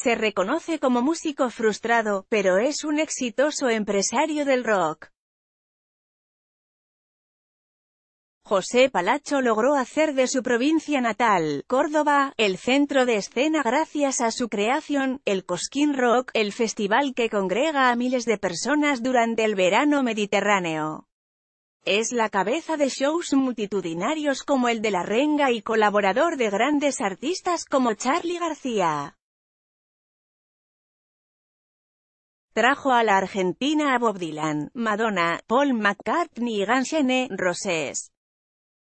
Se reconoce como músico frustrado, pero es un exitoso empresario del rock. José Palacho logró hacer de su provincia natal, Córdoba, el centro de escena gracias a su creación, el Cosquín Rock, el festival que congrega a miles de personas durante el verano mediterráneo. Es la cabeza de shows multitudinarios como el de La Renga y colaborador de grandes artistas como Charly García. Trajo a la Argentina a Bob Dylan, Madonna, Paul McCartney y Ganshene, Rosés.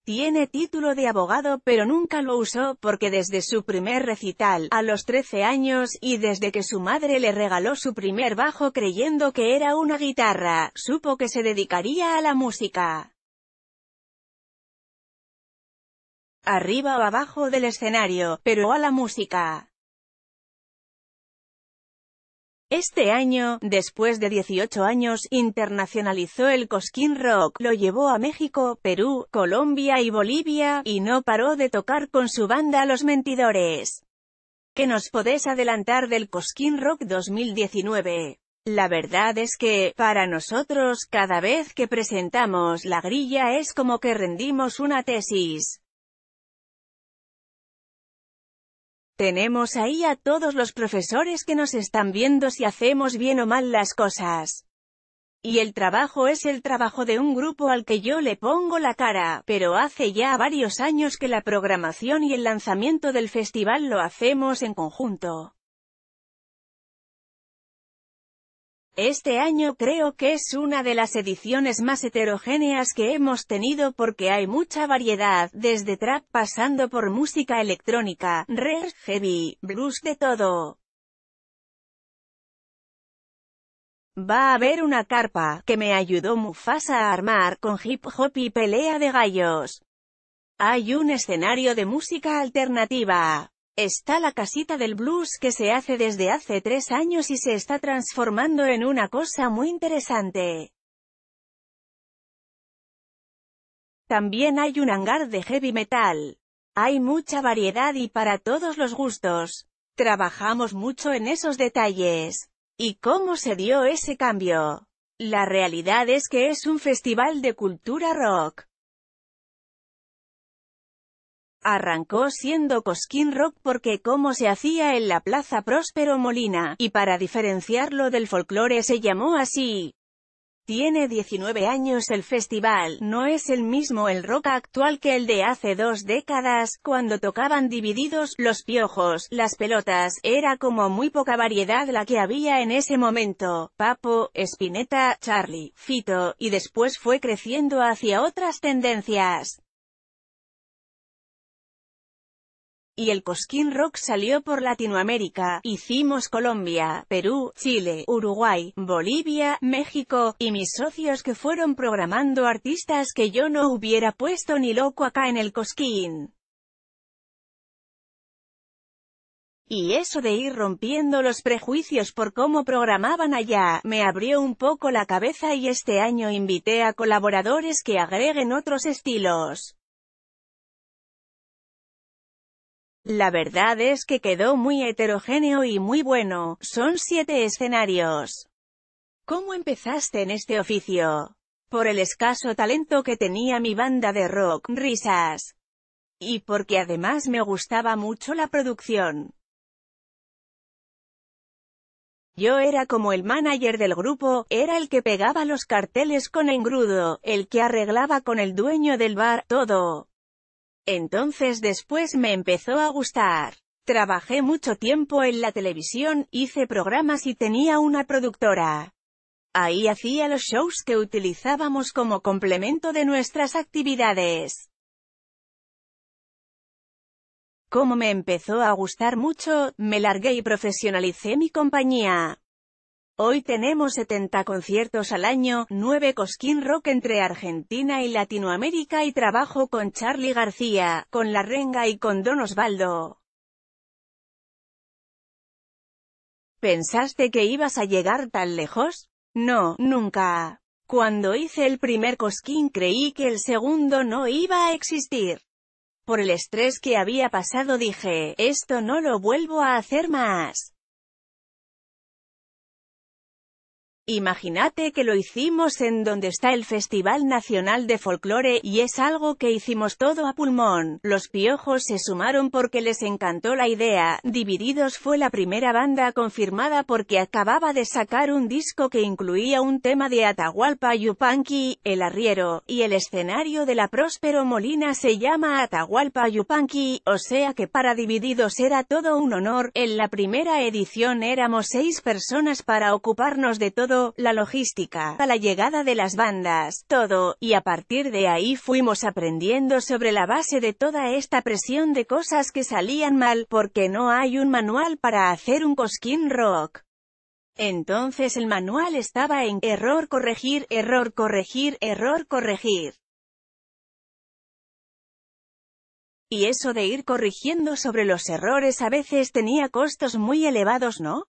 Tiene título de abogado pero nunca lo usó porque desde su primer recital, a los 13 años, y desde que su madre le regaló su primer bajo creyendo que era una guitarra, supo que se dedicaría a la música. Arriba o abajo del escenario, pero a la música. Este año, después de 18 años, internacionalizó el Cosquín Rock, lo llevó a México, Perú, Colombia y Bolivia, y no paró de tocar con su banda Los Mentidores. ¿Qué nos podés adelantar del Cosquín Rock 2019? La verdad es que, para nosotros, cada vez que presentamos la grilla es como que rendimos una tesis. Tenemos ahí a todos los profesores que nos están viendo si hacemos bien o mal las cosas. Y el trabajo es el trabajo de un grupo al que yo le pongo la cara, pero hace ya varios años que la programación y el lanzamiento del festival lo hacemos en conjunto. Este año creo que es una de las ediciones más heterogéneas que hemos tenido porque hay mucha variedad, desde trap pasando por música electrónica, rare, heavy, blues de todo. Va a haber una carpa, que me ayudó Mufasa a armar, con hip hop y pelea de gallos. Hay un escenario de música alternativa. Está la casita del blues que se hace desde hace tres años y se está transformando en una cosa muy interesante. También hay un hangar de heavy metal. Hay mucha variedad y para todos los gustos. Trabajamos mucho en esos detalles. ¿Y cómo se dio ese cambio? La realidad es que es un festival de cultura rock. Arrancó siendo Cosquín Rock porque como se hacía en la Plaza Próspero Molina, y para diferenciarlo del folclore se llamó así. Tiene 19 años el festival, no es el mismo el rock actual que el de hace dos décadas, cuando tocaban divididos, los piojos, las pelotas, era como muy poca variedad la que había en ese momento, Papo, Spinetta, Charlie, Fito, y después fue creciendo hacia otras tendencias. y el Cosquín Rock salió por Latinoamérica, hicimos Colombia, Perú, Chile, Uruguay, Bolivia, México, y mis socios que fueron programando artistas que yo no hubiera puesto ni loco acá en el Cosquín. Y eso de ir rompiendo los prejuicios por cómo programaban allá, me abrió un poco la cabeza y este año invité a colaboradores que agreguen otros estilos. La verdad es que quedó muy heterogéneo y muy bueno, son siete escenarios. ¿Cómo empezaste en este oficio? Por el escaso talento que tenía mi banda de rock, risas. Y porque además me gustaba mucho la producción. Yo era como el manager del grupo, era el que pegaba los carteles con engrudo, el que arreglaba con el dueño del bar, todo. Entonces después me empezó a gustar. Trabajé mucho tiempo en la televisión, hice programas y tenía una productora. Ahí hacía los shows que utilizábamos como complemento de nuestras actividades. Como me empezó a gustar mucho, me largué y profesionalicé mi compañía. Hoy tenemos 70 conciertos al año, 9 Cosquín Rock entre Argentina y Latinoamérica y trabajo con Charlie García, con La Renga y con Don Osvaldo. ¿Pensaste que ibas a llegar tan lejos? No, nunca. Cuando hice el primer Cosquín creí que el segundo no iba a existir. Por el estrés que había pasado dije, esto no lo vuelvo a hacer más. Imagínate que lo hicimos en donde está el Festival Nacional de Folclore, y es algo que hicimos todo a pulmón. Los Piojos se sumaron porque les encantó la idea. Divididos fue la primera banda confirmada porque acababa de sacar un disco que incluía un tema de Atahualpa Yupanqui, El Arriero, y el escenario de la Próspero Molina se llama Atahualpa Yupanqui, o sea que para Divididos era todo un honor. En la primera edición éramos seis personas para ocuparnos de todo la logística, la llegada de las bandas, todo, y a partir de ahí fuimos aprendiendo sobre la base de toda esta presión de cosas que salían mal, porque no hay un manual para hacer un cosquín rock. Entonces el manual estaba en error corregir, error corregir, error corregir. Y eso de ir corrigiendo sobre los errores a veces tenía costos muy elevados, ¿no?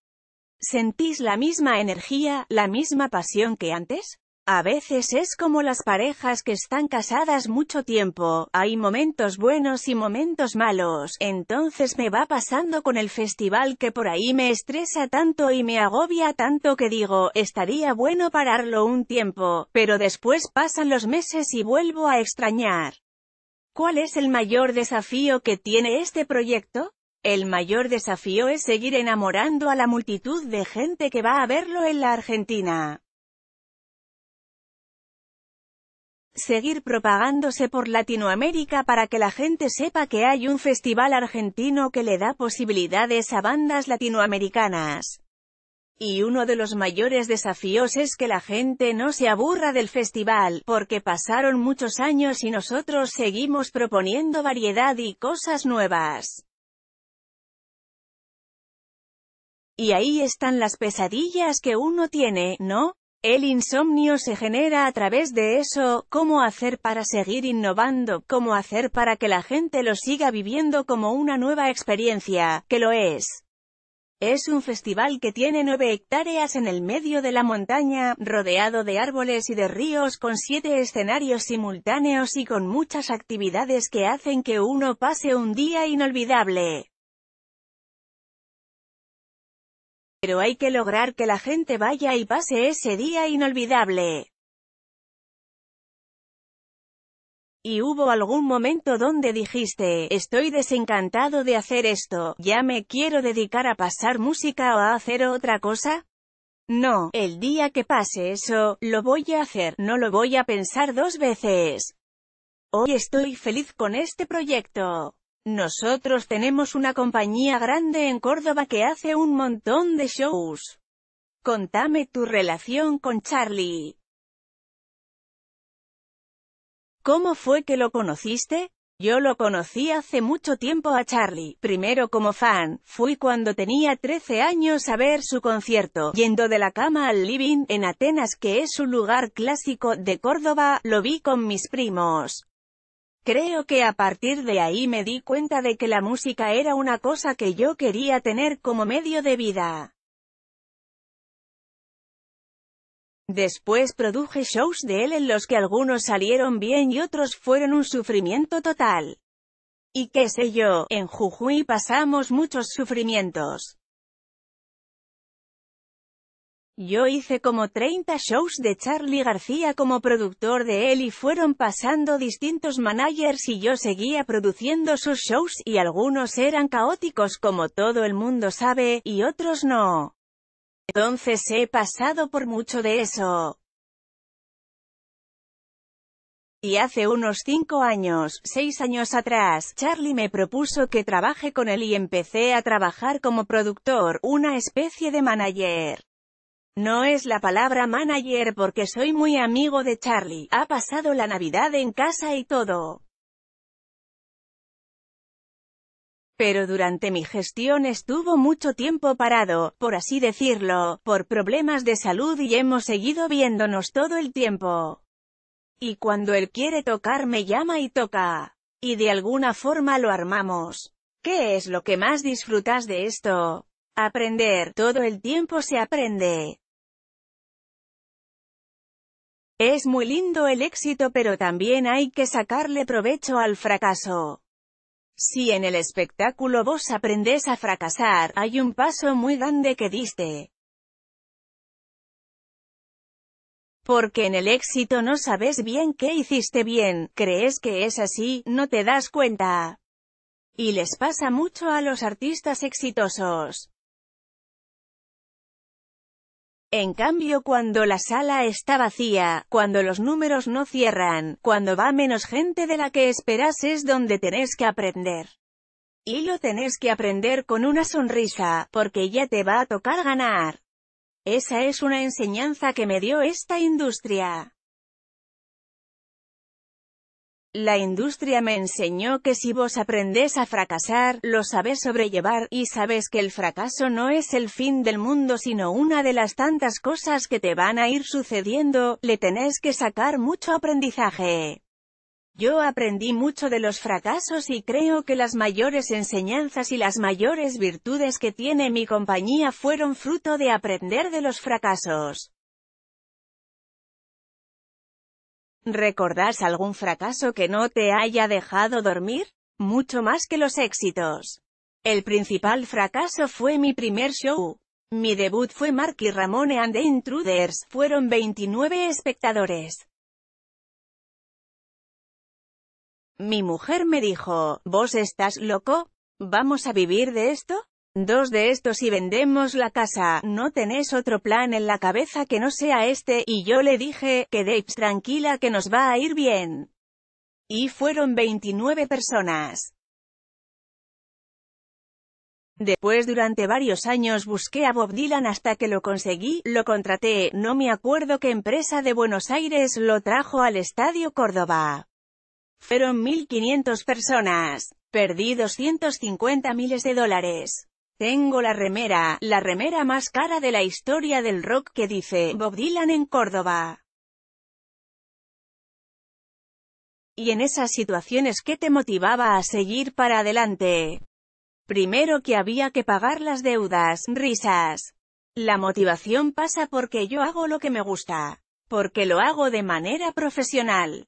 ¿Sentís la misma energía, la misma pasión que antes? A veces es como las parejas que están casadas mucho tiempo, hay momentos buenos y momentos malos, entonces me va pasando con el festival que por ahí me estresa tanto y me agobia tanto que digo, estaría bueno pararlo un tiempo, pero después pasan los meses y vuelvo a extrañar. ¿Cuál es el mayor desafío que tiene este proyecto? El mayor desafío es seguir enamorando a la multitud de gente que va a verlo en la Argentina. Seguir propagándose por Latinoamérica para que la gente sepa que hay un festival argentino que le da posibilidades a bandas latinoamericanas. Y uno de los mayores desafíos es que la gente no se aburra del festival, porque pasaron muchos años y nosotros seguimos proponiendo variedad y cosas nuevas. Y ahí están las pesadillas que uno tiene, ¿no? El insomnio se genera a través de eso, cómo hacer para seguir innovando, cómo hacer para que la gente lo siga viviendo como una nueva experiencia, que lo es. Es un festival que tiene nueve hectáreas en el medio de la montaña, rodeado de árboles y de ríos con siete escenarios simultáneos y con muchas actividades que hacen que uno pase un día inolvidable. Pero hay que lograr que la gente vaya y pase ese día inolvidable. y hubo algún momento donde dijiste, estoy desencantado de hacer esto, ya me quiero dedicar a pasar música o a hacer otra cosa? No, el día que pase eso, lo voy a hacer, no lo voy a pensar dos veces. Hoy estoy feliz con este proyecto. Nosotros tenemos una compañía grande en Córdoba que hace un montón de shows. Contame tu relación con Charlie. ¿Cómo fue que lo conociste? Yo lo conocí hace mucho tiempo a Charlie, primero como fan, fui cuando tenía 13 años a ver su concierto, yendo de la cama al living, en Atenas que es un lugar clásico de Córdoba, lo vi con mis primos. Creo que a partir de ahí me di cuenta de que la música era una cosa que yo quería tener como medio de vida. Después produje shows de él en los que algunos salieron bien y otros fueron un sufrimiento total. Y qué sé yo, en Jujuy pasamos muchos sufrimientos. Yo hice como 30 shows de Charlie García como productor de él y fueron pasando distintos managers y yo seguía produciendo sus shows y algunos eran caóticos como todo el mundo sabe, y otros no. Entonces he pasado por mucho de eso. Y hace unos 5 años, 6 años atrás, Charlie me propuso que trabaje con él y empecé a trabajar como productor, una especie de manager. No es la palabra manager porque soy muy amigo de Charlie, ha pasado la Navidad en casa y todo. Pero durante mi gestión estuvo mucho tiempo parado, por así decirlo, por problemas de salud y hemos seguido viéndonos todo el tiempo. Y cuando él quiere tocar me llama y toca. Y de alguna forma lo armamos. ¿Qué es lo que más disfrutas de esto? Aprender, todo el tiempo se aprende. Es muy lindo el éxito pero también hay que sacarle provecho al fracaso. Si en el espectáculo vos aprendés a fracasar, hay un paso muy grande que diste. Porque en el éxito no sabes bien qué hiciste bien, crees que es así, no te das cuenta. Y les pasa mucho a los artistas exitosos. En cambio cuando la sala está vacía, cuando los números no cierran, cuando va menos gente de la que esperas es donde tenés que aprender. Y lo tenés que aprender con una sonrisa, porque ya te va a tocar ganar. Esa es una enseñanza que me dio esta industria. La industria me enseñó que si vos aprendés a fracasar, lo sabés sobrellevar, y sabes que el fracaso no es el fin del mundo sino una de las tantas cosas que te van a ir sucediendo, le tenés que sacar mucho aprendizaje. Yo aprendí mucho de los fracasos y creo que las mayores enseñanzas y las mayores virtudes que tiene mi compañía fueron fruto de aprender de los fracasos. ¿Recordás algún fracaso que no te haya dejado dormir? Mucho más que los éxitos. El principal fracaso fue mi primer show. Mi debut fue Mark y Ramone and the Intruders, fueron 29 espectadores. Mi mujer me dijo, ¿vos estás loco? ¿Vamos a vivir de esto? Dos de estos y vendemos la casa, no tenés otro plan en la cabeza que no sea este, y yo le dije, que tranquila que nos va a ir bien. Y fueron 29 personas. Después durante varios años busqué a Bob Dylan hasta que lo conseguí, lo contraté, no me acuerdo qué empresa de Buenos Aires lo trajo al Estadio Córdoba. Fueron 1.500 personas. Perdí 250 miles de dólares. Tengo la remera, la remera más cara de la historia del rock que dice Bob Dylan en Córdoba. Y en esas situaciones ¿qué te motivaba a seguir para adelante. Primero que había que pagar las deudas, risas. La motivación pasa porque yo hago lo que me gusta. Porque lo hago de manera profesional.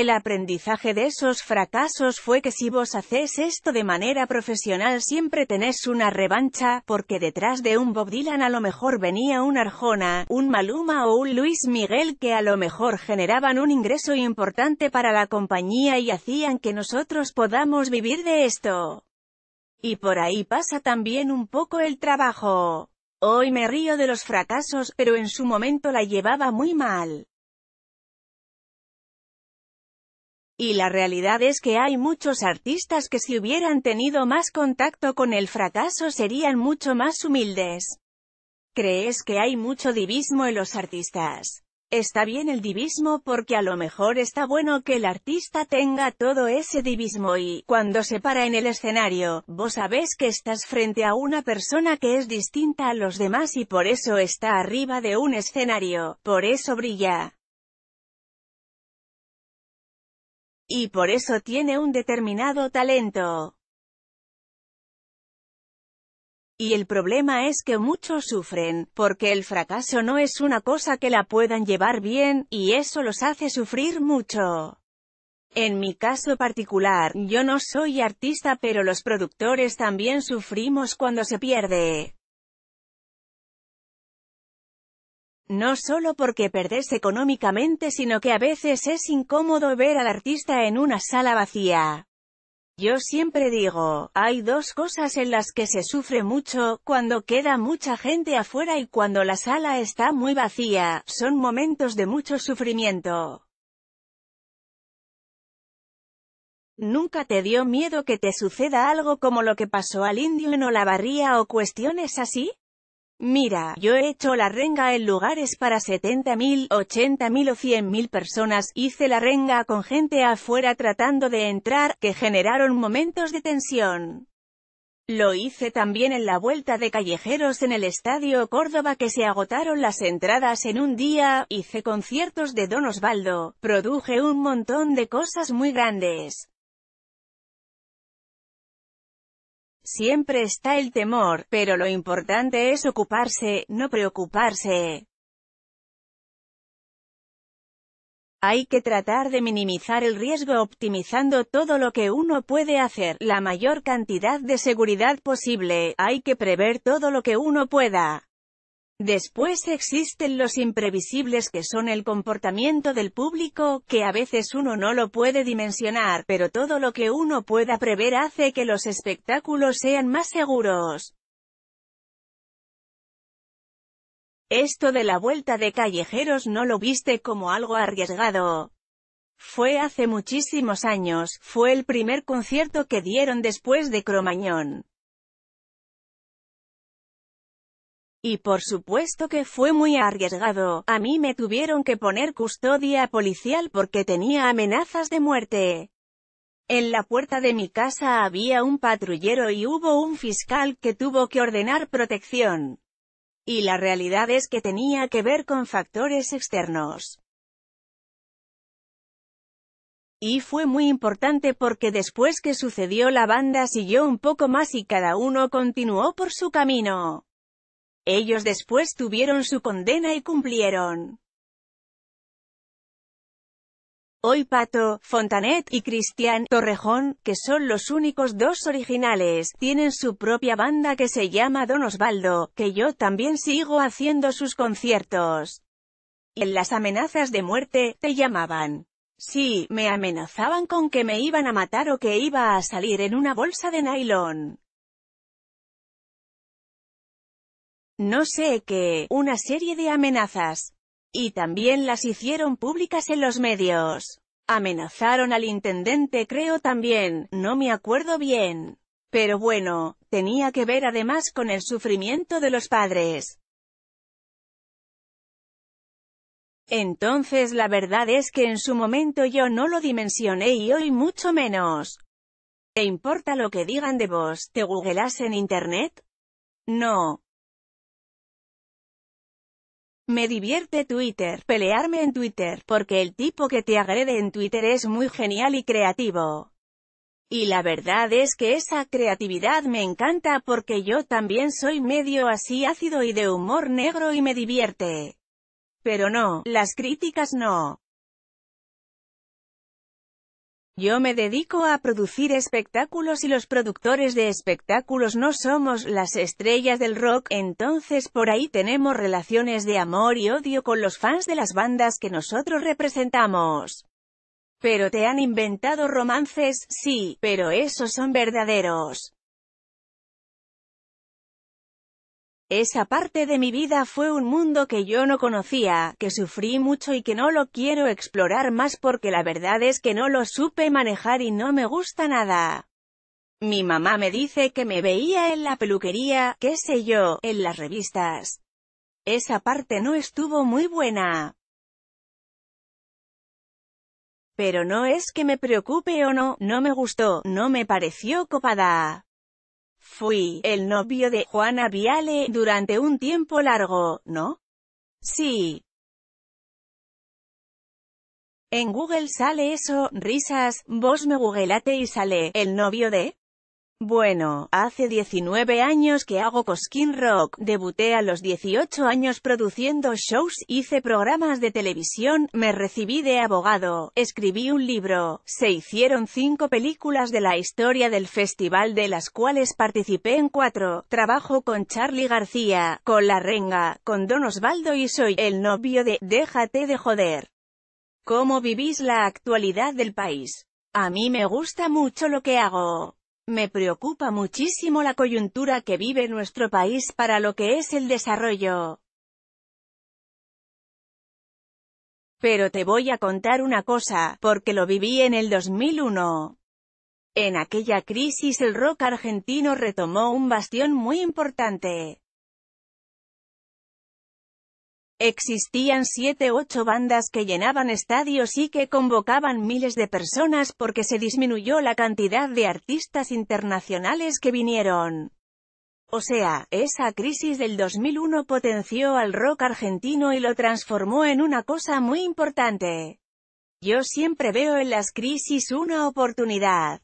El aprendizaje de esos fracasos fue que si vos hacés esto de manera profesional siempre tenés una revancha, porque detrás de un Bob Dylan a lo mejor venía un Arjona, un Maluma o un Luis Miguel que a lo mejor generaban un ingreso importante para la compañía y hacían que nosotros podamos vivir de esto. Y por ahí pasa también un poco el trabajo. Hoy me río de los fracasos, pero en su momento la llevaba muy mal. Y la realidad es que hay muchos artistas que si hubieran tenido más contacto con el fracaso serían mucho más humildes. ¿Crees que hay mucho divismo en los artistas? Está bien el divismo porque a lo mejor está bueno que el artista tenga todo ese divismo y, cuando se para en el escenario, vos sabés que estás frente a una persona que es distinta a los demás y por eso está arriba de un escenario, por eso brilla. Y por eso tiene un determinado talento. Y el problema es que muchos sufren, porque el fracaso no es una cosa que la puedan llevar bien, y eso los hace sufrir mucho. En mi caso particular, yo no soy artista pero los productores también sufrimos cuando se pierde. No solo porque perdés económicamente sino que a veces es incómodo ver al artista en una sala vacía. Yo siempre digo, hay dos cosas en las que se sufre mucho, cuando queda mucha gente afuera y cuando la sala está muy vacía, son momentos de mucho sufrimiento. ¿Nunca te dio miedo que te suceda algo como lo que pasó al indio en Olavarría o cuestiones así? Mira, yo he hecho la renga en lugares para 70.000, 80.000 o 100.000 personas, hice la renga con gente afuera tratando de entrar, que generaron momentos de tensión. Lo hice también en la vuelta de callejeros en el Estadio Córdoba que se agotaron las entradas en un día, hice conciertos de Don Osvaldo, produje un montón de cosas muy grandes. Siempre está el temor, pero lo importante es ocuparse, no preocuparse. Hay que tratar de minimizar el riesgo optimizando todo lo que uno puede hacer, la mayor cantidad de seguridad posible, hay que prever todo lo que uno pueda. Después existen los imprevisibles que son el comportamiento del público, que a veces uno no lo puede dimensionar, pero todo lo que uno pueda prever hace que los espectáculos sean más seguros. Esto de la vuelta de callejeros no lo viste como algo arriesgado. Fue hace muchísimos años, fue el primer concierto que dieron después de Cromañón. Y por supuesto que fue muy arriesgado, a mí me tuvieron que poner custodia policial porque tenía amenazas de muerte. En la puerta de mi casa había un patrullero y hubo un fiscal que tuvo que ordenar protección. Y la realidad es que tenía que ver con factores externos. Y fue muy importante porque después que sucedió la banda siguió un poco más y cada uno continuó por su camino. Ellos después tuvieron su condena y cumplieron. Hoy Pato, Fontanet y Cristian Torrejón, que son los únicos dos originales, tienen su propia banda que se llama Don Osvaldo, que yo también sigo haciendo sus conciertos. en las amenazas de muerte, te llamaban. Sí, me amenazaban con que me iban a matar o que iba a salir en una bolsa de nylon. no sé qué, una serie de amenazas. Y también las hicieron públicas en los medios. Amenazaron al intendente creo también, no me acuerdo bien. Pero bueno, tenía que ver además con el sufrimiento de los padres. Entonces la verdad es que en su momento yo no lo dimensioné y hoy mucho menos. ¿Te importa lo que digan de vos? ¿Te googleas en internet? No. Me divierte Twitter, pelearme en Twitter, porque el tipo que te agrede en Twitter es muy genial y creativo. Y la verdad es que esa creatividad me encanta porque yo también soy medio así ácido y de humor negro y me divierte. Pero no, las críticas no. Yo me dedico a producir espectáculos y los productores de espectáculos no somos las estrellas del rock, entonces por ahí tenemos relaciones de amor y odio con los fans de las bandas que nosotros representamos. Pero te han inventado romances, sí, pero esos son verdaderos. Esa parte de mi vida fue un mundo que yo no conocía, que sufrí mucho y que no lo quiero explorar más porque la verdad es que no lo supe manejar y no me gusta nada. Mi mamá me dice que me veía en la peluquería, qué sé yo, en las revistas. Esa parte no estuvo muy buena. Pero no es que me preocupe o no, no me gustó, no me pareció copada. Fui el novio de Juana Viale durante un tiempo largo, ¿no? Sí. En Google sale eso, risas, vos me googleate y sale, el novio de... Bueno, hace 19 años que hago cosquín rock, debuté a los 18 años produciendo shows, hice programas de televisión, me recibí de abogado, escribí un libro, se hicieron cinco películas de la historia del festival de las cuales participé en cuatro, trabajo con Charlie García, con La Renga, con Don Osvaldo y soy el novio de Déjate de joder. ¿Cómo vivís la actualidad del país? A mí me gusta mucho lo que hago. Me preocupa muchísimo la coyuntura que vive nuestro país para lo que es el desarrollo. Pero te voy a contar una cosa, porque lo viví en el 2001. En aquella crisis el rock argentino retomó un bastión muy importante. Existían 7 ocho bandas que llenaban estadios y que convocaban miles de personas porque se disminuyó la cantidad de artistas internacionales que vinieron. O sea, esa crisis del 2001 potenció al rock argentino y lo transformó en una cosa muy importante. Yo siempre veo en las crisis una oportunidad.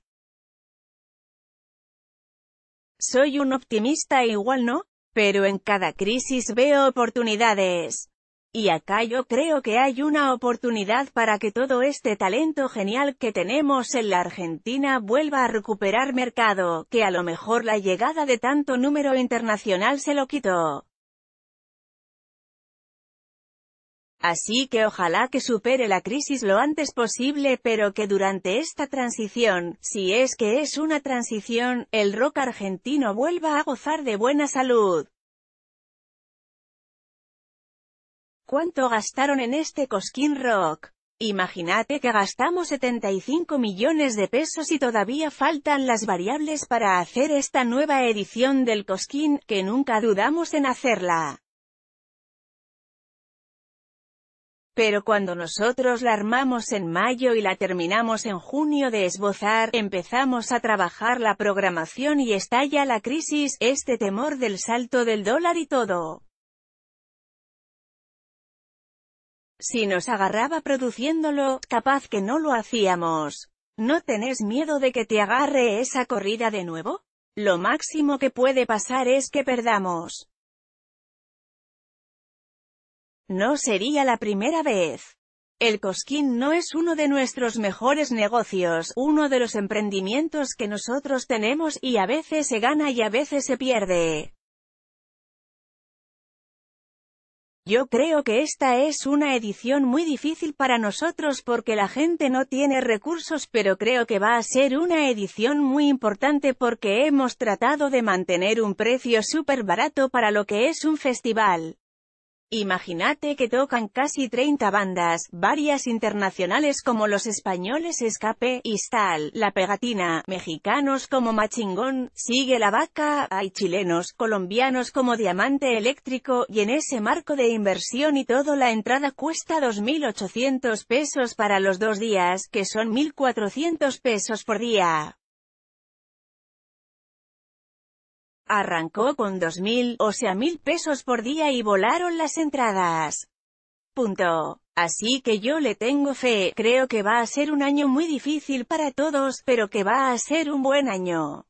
Soy un optimista igual, ¿no? Pero en cada crisis veo oportunidades. Y acá yo creo que hay una oportunidad para que todo este talento genial que tenemos en la Argentina vuelva a recuperar mercado, que a lo mejor la llegada de tanto número internacional se lo quitó. Así que ojalá que supere la crisis lo antes posible pero que durante esta transición, si es que es una transición, el rock argentino vuelva a gozar de buena salud. ¿Cuánto gastaron en este cosquín rock? Imagínate que gastamos 75 millones de pesos y todavía faltan las variables para hacer esta nueva edición del cosquín, que nunca dudamos en hacerla. Pero cuando nosotros la armamos en mayo y la terminamos en junio de esbozar, empezamos a trabajar la programación y estalla la crisis, este temor del salto del dólar y todo. Si nos agarraba produciéndolo, capaz que no lo hacíamos. ¿No tenés miedo de que te agarre esa corrida de nuevo? Lo máximo que puede pasar es que perdamos. No sería la primera vez. El cosquín no es uno de nuestros mejores negocios, uno de los emprendimientos que nosotros tenemos, y a veces se gana y a veces se pierde. Yo creo que esta es una edición muy difícil para nosotros porque la gente no tiene recursos pero creo que va a ser una edición muy importante porque hemos tratado de mantener un precio súper barato para lo que es un festival. Imagínate que tocan casi 30 bandas, varias internacionales como los españoles Escape, y Istal, La Pegatina, mexicanos como Machingón, Sigue la Vaca, hay chilenos, colombianos como Diamante Eléctrico, y en ese marco de inversión y todo la entrada cuesta 2.800 pesos para los dos días, que son 1.400 pesos por día. Arrancó con 2.000, o sea mil pesos por día y volaron las entradas. Punto. Así que yo le tengo fe, creo que va a ser un año muy difícil para todos, pero que va a ser un buen año.